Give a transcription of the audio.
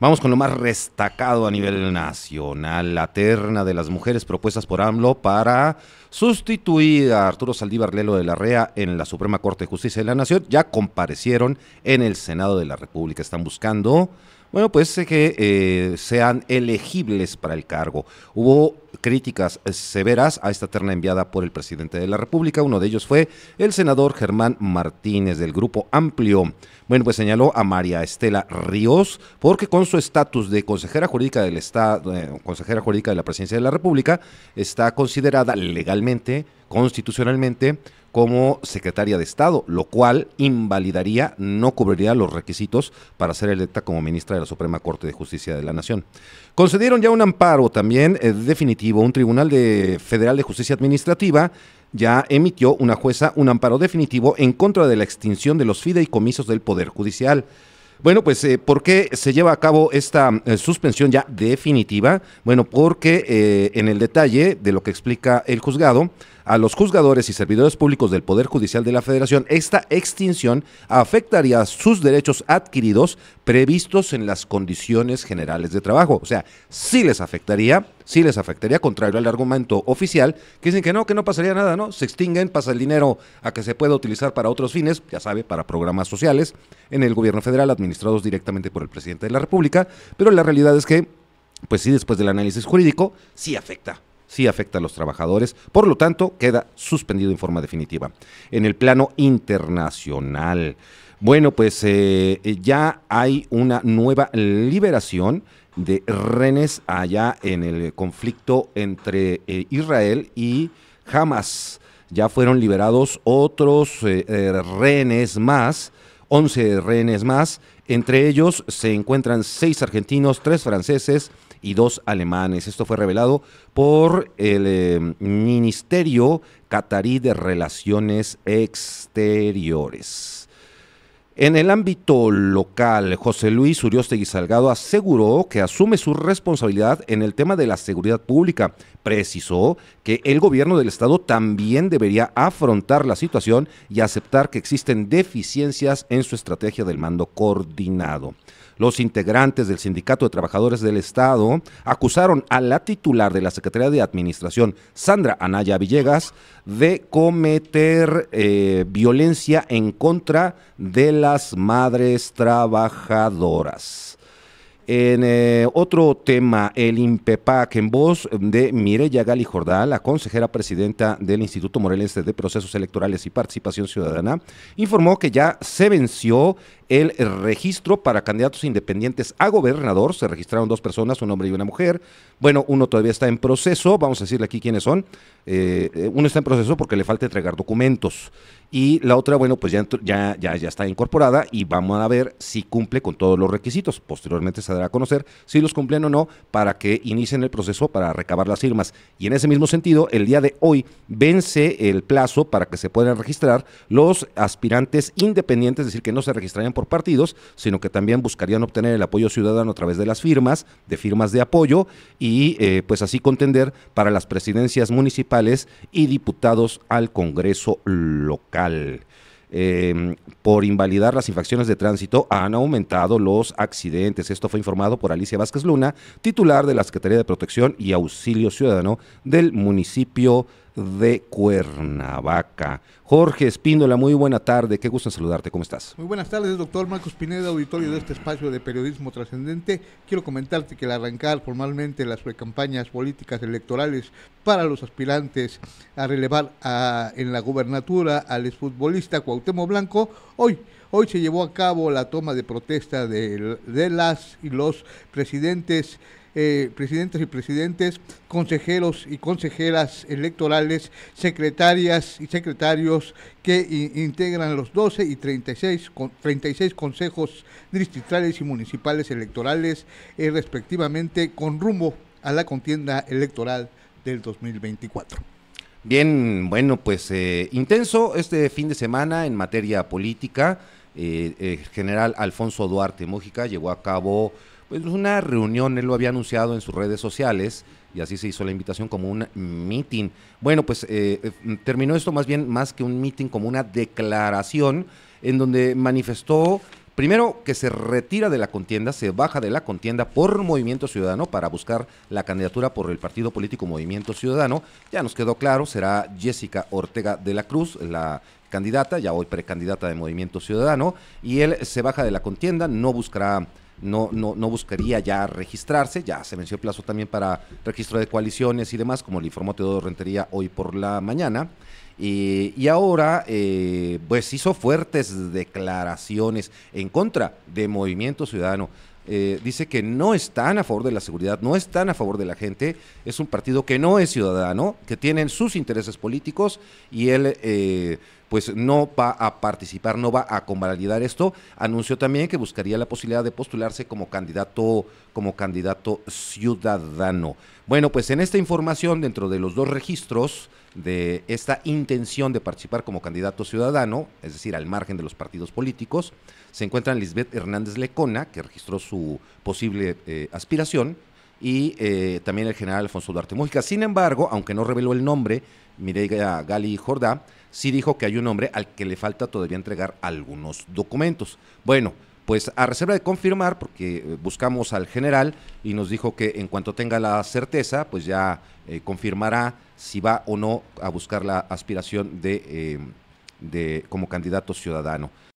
Vamos con lo más destacado a nivel nacional, la terna de las mujeres propuestas por AMLO para sustituir a Arturo Saldívar Lelo de la REA en la Suprema Corte de Justicia de la Nación. Ya comparecieron en el Senado de la República. Están buscando bueno, pues eh, que eh, sean elegibles para el cargo. Hubo críticas eh, severas a esta terna enviada por el presidente de la República. Uno de ellos fue el senador Germán Martínez del Grupo Amplio. Bueno, pues señaló a María Estela Ríos porque con su estatus de consejera jurídica del Estado, consejera jurídica de la Presidencia de la República, está considerada legalmente constitucionalmente como secretaria de Estado, lo cual invalidaría, no cubriría los requisitos para ser electa como ministra de la Suprema Corte de Justicia de la Nación. Concedieron ya un amparo también eh, definitivo. Un Tribunal de Federal de Justicia Administrativa ya emitió una jueza un amparo definitivo en contra de la extinción de los fideicomisos del Poder Judicial. Bueno, pues eh, ¿por qué se lleva a cabo esta eh, suspensión ya definitiva? Bueno, porque eh, en el detalle de lo que explica el juzgado, a los juzgadores y servidores públicos del Poder Judicial de la Federación, esta extinción afectaría sus derechos adquiridos previstos en las condiciones generales de trabajo. O sea, sí les afectaría, sí les afectaría, contrario al argumento oficial, que dicen que no, que no pasaría nada, ¿no? Se extinguen, pasa el dinero a que se pueda utilizar para otros fines, ya sabe, para programas sociales en el gobierno federal administrados directamente por el presidente de la República, pero la realidad es que, pues sí, después del análisis jurídico, sí afecta sí afecta a los trabajadores, por lo tanto queda suspendido en forma definitiva. En el plano internacional, bueno, pues eh, ya hay una nueva liberación de rehenes allá en el conflicto entre eh, Israel y Hamas. Ya fueron liberados otros eh, rehenes más, 11 rehenes más. Entre ellos se encuentran seis argentinos, tres franceses, y dos alemanes. Esto fue revelado por el eh, Ministerio Catarí de Relaciones Exteriores. En el ámbito local, José Luis Uriostegui Salgado aseguró que asume su responsabilidad en el tema de la seguridad pública. Precisó que el gobierno del Estado también debería afrontar la situación y aceptar que existen deficiencias en su estrategia del mando coordinado. Los integrantes del Sindicato de Trabajadores del Estado acusaron a la titular de la Secretaría de Administración, Sandra Anaya Villegas, de cometer eh, violencia en contra de la las madres trabajadoras. En eh, otro tema, el INPEPAC, en voz de Mireya Gali Jordán, la consejera presidenta del Instituto Morelense de Procesos Electorales y Participación Ciudadana, informó que ya se venció el registro para candidatos independientes a gobernador. Se registraron dos personas, un hombre y una mujer. Bueno, uno todavía está en proceso. Vamos a decirle aquí quiénes son. Eh, uno está en proceso porque le falta entregar documentos y la otra, bueno, pues ya, ya, ya, está incorporada y vamos a ver si cumple con todos los requisitos. Posteriormente se dará a conocer si los cumplen o no para que inicien el proceso para recabar las firmas. Y en ese mismo sentido, el día de hoy vence el plazo para que se puedan registrar los aspirantes independientes, es decir, que no se registrarían por partidos, sino que también buscarían obtener el apoyo ciudadano a través de las firmas, de firmas de apoyo y eh, pues así contender para las presidencias municipales y diputados al Congreso local. Em, por invalidar las infracciones de tránsito han aumentado los accidentes. Esto fue informado por Alicia Vázquez Luna, titular de la Secretaría de Protección y Auxilio Ciudadano del municipio de Cuernavaca. Jorge Espíndola, muy buena tarde, qué gusto saludarte, ¿cómo estás? Muy buenas tardes, doctor Marcos Pineda, auditorio de este espacio de periodismo trascendente. Quiero comentarte que al arrancar formalmente las campañas políticas electorales para los aspirantes a relevar a, en la gubernatura al exfutbolista Cuauhtémoc Blanco, hoy Hoy se llevó a cabo la toma de protesta de, las y los presidentes eh, presidentes y presidentes, consejeros y consejeras electorales, secretarias y secretarios que integran los 12 y 36, con, 36 consejos distritales y municipales electorales, eh, respectivamente, con rumbo a la contienda electoral del 2024. Bien, bueno, pues eh, intenso este fin de semana en materia política. Eh, el general Alfonso Duarte Mójica llevó a cabo pues, una reunión, él lo había anunciado en sus redes sociales y así se hizo la invitación como un meeting. Bueno, pues eh, eh, terminó esto más bien más que un meeting, como una declaración en donde manifestó Primero, que se retira de la contienda, se baja de la contienda por Movimiento Ciudadano para buscar la candidatura por el partido político Movimiento Ciudadano. Ya nos quedó claro, será Jessica Ortega de la Cruz, la candidata, ya hoy precandidata de Movimiento Ciudadano, y él se baja de la contienda, no buscará no, no, no, buscaría ya registrarse, ya se venció el plazo también para registro de coaliciones y demás, como le informó Teodoro Rentería hoy por la mañana. y ahora, eh, pues hizo fuertes declaraciones en contra de Movimiento Ciudadano. Eh, dice que no están a favor de la seguridad, no están a favor de la gente, es un partido que no es ciudadano, que tienen sus intereses políticos y él eh, pues no va a participar, no va a convalidar esto. Anunció también que buscaría la posibilidad de postularse como candidato, como candidato ciudadano. Bueno, pues en esta información, dentro de los dos registros de esta intención de participar como candidato ciudadano, es decir, al margen de los partidos políticos, se encuentran Lisbeth Hernández Lecona, que registró su posible eh, aspiración, y eh, también el general Alfonso Duarte Mujica. Sin embargo, aunque no reveló el nombre, Mireia Gali Jordá sí dijo que hay un hombre al que le falta todavía entregar algunos documentos. Bueno, pues a reserva de confirmar, porque eh, buscamos al general y nos dijo que en cuanto tenga la certeza, pues ya eh, confirmará si va o no a buscar la aspiración de, de como candidato ciudadano.